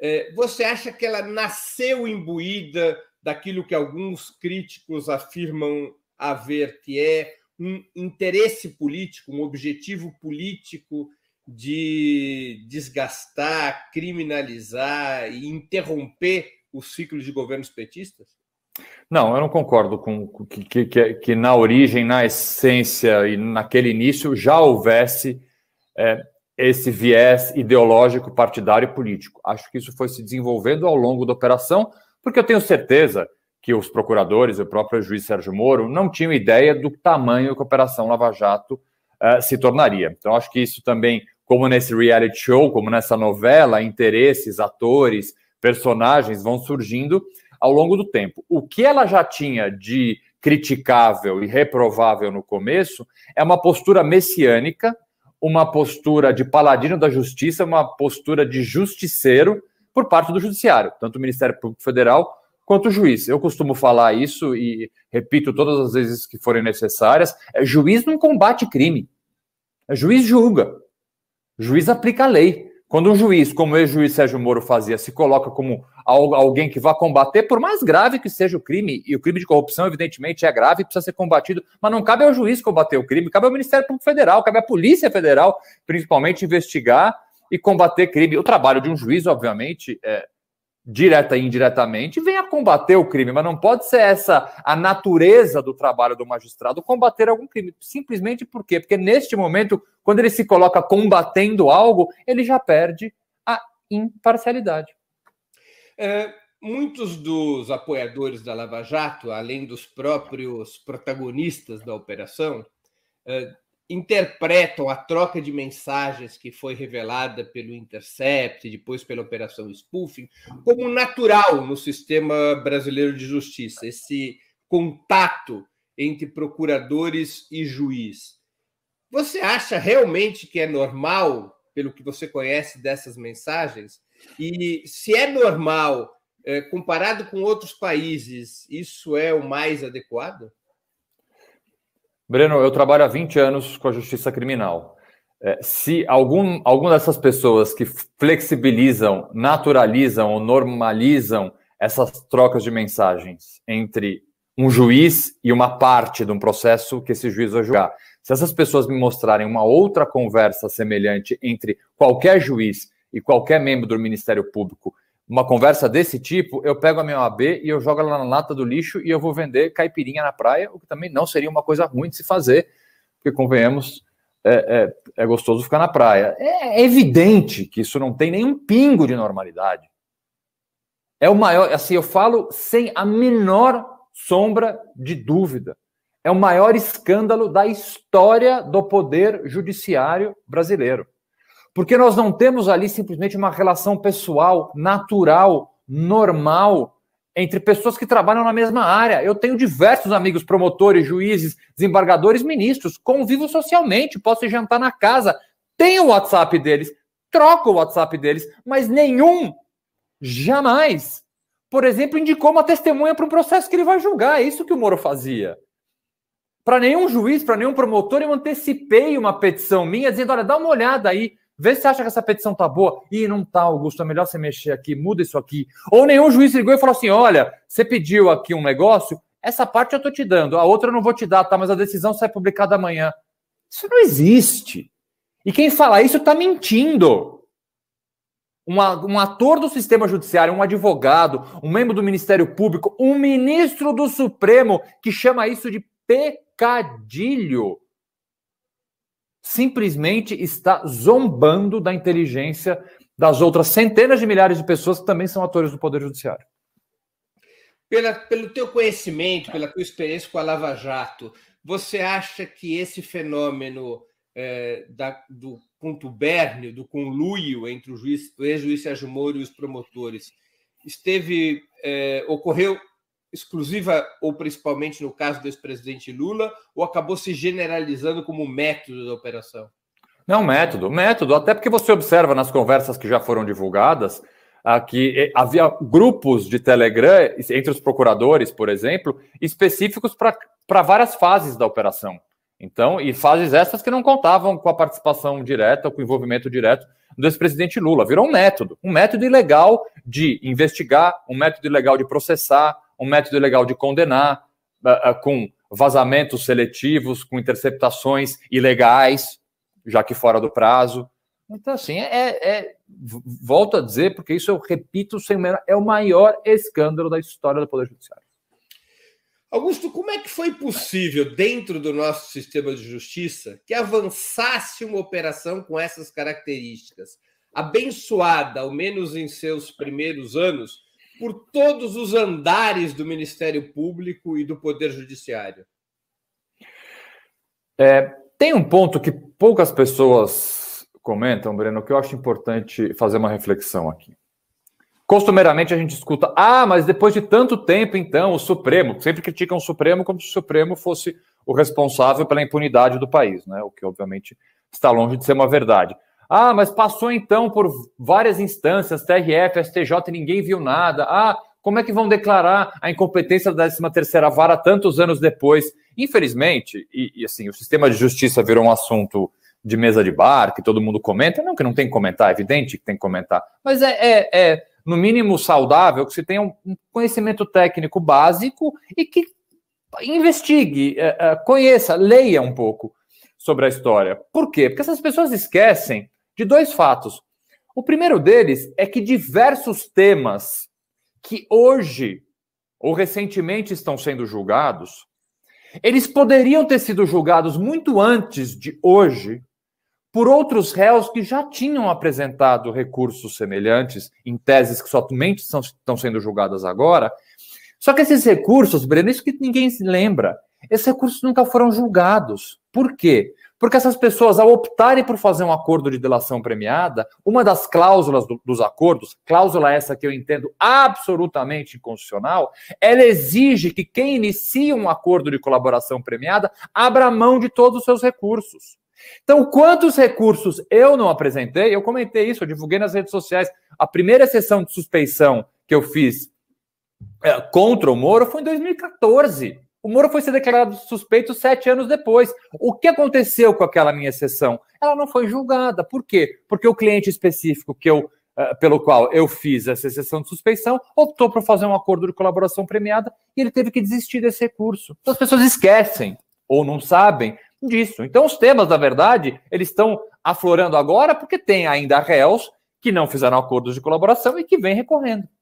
É, você acha que ela nasceu imbuída daquilo que alguns críticos afirmam haver, que é um interesse político, um objetivo político de desgastar, criminalizar e interromper o ciclo de governos petistas? Não, eu não concordo com que, que, que na origem, na essência e naquele início já houvesse é, esse viés ideológico, partidário e político. Acho que isso foi se desenvolvendo ao longo da operação, porque eu tenho certeza que os procuradores, o próprio juiz Sérgio Moro, não tinham ideia do tamanho que a Operação Lava Jato uh, se tornaria. Então, acho que isso também, como nesse reality show, como nessa novela, interesses, atores, personagens vão surgindo ao longo do tempo. O que ela já tinha de criticável e reprovável no começo é uma postura messiânica uma postura de paladino da justiça, uma postura de justiceiro por parte do judiciário, tanto o Ministério Público Federal quanto o juiz. Eu costumo falar isso e repito todas as vezes que forem necessárias. É, juiz não combate crime. É, juiz julga. Juiz aplica a lei. Quando um juiz, como o ex-juiz Sérgio Moro fazia, se coloca como alguém que vá combater, por mais grave que seja o crime, e o crime de corrupção, evidentemente, é grave, e precisa ser combatido, mas não cabe ao juiz combater o crime, cabe ao Ministério Público Federal, cabe à Polícia Federal, principalmente, investigar e combater crime. O trabalho de um juiz, obviamente, é, direta e indiretamente, venha combater o crime, mas não pode ser essa a natureza do trabalho do magistrado combater algum crime, simplesmente por quê? Porque neste momento, quando ele se coloca combatendo algo, ele já perde a imparcialidade. É, muitos dos apoiadores da Lava Jato, além dos próprios protagonistas da operação, é, interpretam a troca de mensagens que foi revelada pelo Intercept, depois pela Operação Spoofing, como natural no sistema brasileiro de justiça, esse contato entre procuradores e juiz. Você acha realmente que é normal, pelo que você conhece dessas mensagens? E se é normal, eh, comparado com outros países, isso é o mais adequado? Breno, eu trabalho há 20 anos com a justiça criminal. É, se algum, alguma dessas pessoas que flexibilizam, naturalizam ou normalizam essas trocas de mensagens entre um juiz e uma parte de um processo que esse juiz vai julgar. Se essas pessoas me mostrarem uma outra conversa semelhante entre qualquer juiz e qualquer membro do Ministério Público uma conversa desse tipo, eu pego a minha OAB e eu jogo ela na lata do lixo e eu vou vender caipirinha na praia, o que também não seria uma coisa ruim de se fazer, porque convenhamos, é, é, é gostoso ficar na praia. É, é evidente que isso não tem nenhum pingo de normalidade. É o maior, assim, eu falo sem a menor sombra de dúvida. É o maior escândalo da história do poder judiciário brasileiro. Porque nós não temos ali simplesmente uma relação pessoal, natural, normal, entre pessoas que trabalham na mesma área. Eu tenho diversos amigos promotores, juízes, desembargadores, ministros, convivo socialmente, posso jantar na casa, tenho o WhatsApp deles, troco o WhatsApp deles, mas nenhum jamais, por exemplo, indicou uma testemunha para um processo que ele vai julgar. É isso que o Moro fazia. Para nenhum juiz, para nenhum promotor, eu antecipei uma petição minha dizendo: olha, dá uma olhada aí, Vê se acha que essa petição tá boa. e não tá, Augusto, é melhor você mexer aqui, muda isso aqui. Ou nenhum juiz ligou e falou assim: olha, você pediu aqui um negócio, essa parte eu tô te dando, a outra eu não vou te dar, tá? Mas a decisão sai publicada amanhã. Isso não existe. E quem fala isso tá mentindo. Um, um ator do sistema judiciário, um advogado, um membro do Ministério Público, um ministro do Supremo que chama isso de pecadilho simplesmente está zombando da inteligência das outras centenas de milhares de pessoas que também são atores do Poder Judiciário. Pela, pelo teu conhecimento, pela tua experiência com a Lava Jato, você acha que esse fenômeno é, da, do contubérnio, do conluio entre o ex-juiz Sérgio Moro e os promotores, esteve é, ocorreu exclusiva ou principalmente no caso do ex-presidente Lula, ou acabou se generalizando como método da operação? Não, método, método. Até porque você observa nas conversas que já foram divulgadas ah, que eh, havia grupos de Telegram entre os procuradores, por exemplo, específicos para várias fases da operação. Então, e fases essas que não contavam com a participação direta, com o envolvimento direto do ex-presidente Lula. Virou um método, um método ilegal de investigar, um método ilegal de processar, um método legal de condenar ah, ah, com vazamentos seletivos, com interceptações ilegais, já que fora do prazo. Então, assim, é, é, volto a dizer, porque isso eu repito sem é o maior escândalo da história do Poder Judiciário. Augusto, como é que foi possível, dentro do nosso sistema de justiça, que avançasse uma operação com essas características? Abençoada, ao menos em seus primeiros anos, por todos os andares do Ministério Público e do Poder Judiciário? É, tem um ponto que poucas pessoas comentam, Breno, que eu acho importante fazer uma reflexão aqui. Costumeiramente a gente escuta, ah, mas depois de tanto tempo, então, o Supremo, sempre criticam o Supremo como se o Supremo fosse o responsável pela impunidade do país, né? O que obviamente está longe de ser uma verdade. Ah, mas passou então por várias instâncias, TRF, STJ, ninguém viu nada. Ah, como é que vão declarar a incompetência da 13 terceira vara tantos anos depois? Infelizmente, e, e assim, o sistema de justiça virou um assunto de mesa de bar, que todo mundo comenta, não que não tem que comentar, é evidente que tem que comentar, mas é, é, é no mínimo saudável que se tenha um conhecimento técnico básico e que investigue, é, é, conheça, leia um pouco sobre a história. Por quê? Porque essas pessoas esquecem de dois fatos. O primeiro deles é que diversos temas que hoje ou recentemente estão sendo julgados, eles poderiam ter sido julgados muito antes de hoje por outros réus que já tinham apresentado recursos semelhantes em teses que somente estão sendo julgadas agora. Só que esses recursos, Breno, isso que ninguém se lembra, esses recursos nunca foram julgados. Por quê? Porque essas pessoas, ao optarem por fazer um acordo de delação premiada, uma das cláusulas do, dos acordos, cláusula essa que eu entendo absolutamente inconstitucional, ela exige que quem inicia um acordo de colaboração premiada abra mão de todos os seus recursos. Então, quantos recursos eu não apresentei? Eu comentei isso, eu divulguei nas redes sociais. A primeira sessão de suspeição que eu fiz é, contra o Moro foi em 2014. O Moro foi ser declarado suspeito sete anos depois. O que aconteceu com aquela minha sessão? Ela não foi julgada. Por quê? Porque o cliente específico que eu, uh, pelo qual eu fiz essa sessão de suspeição optou por fazer um acordo de colaboração premiada e ele teve que desistir desse recurso. Então as pessoas esquecem ou não sabem disso. Então os temas, na verdade, eles estão aflorando agora porque tem ainda réus que não fizeram acordos de colaboração e que vem recorrendo.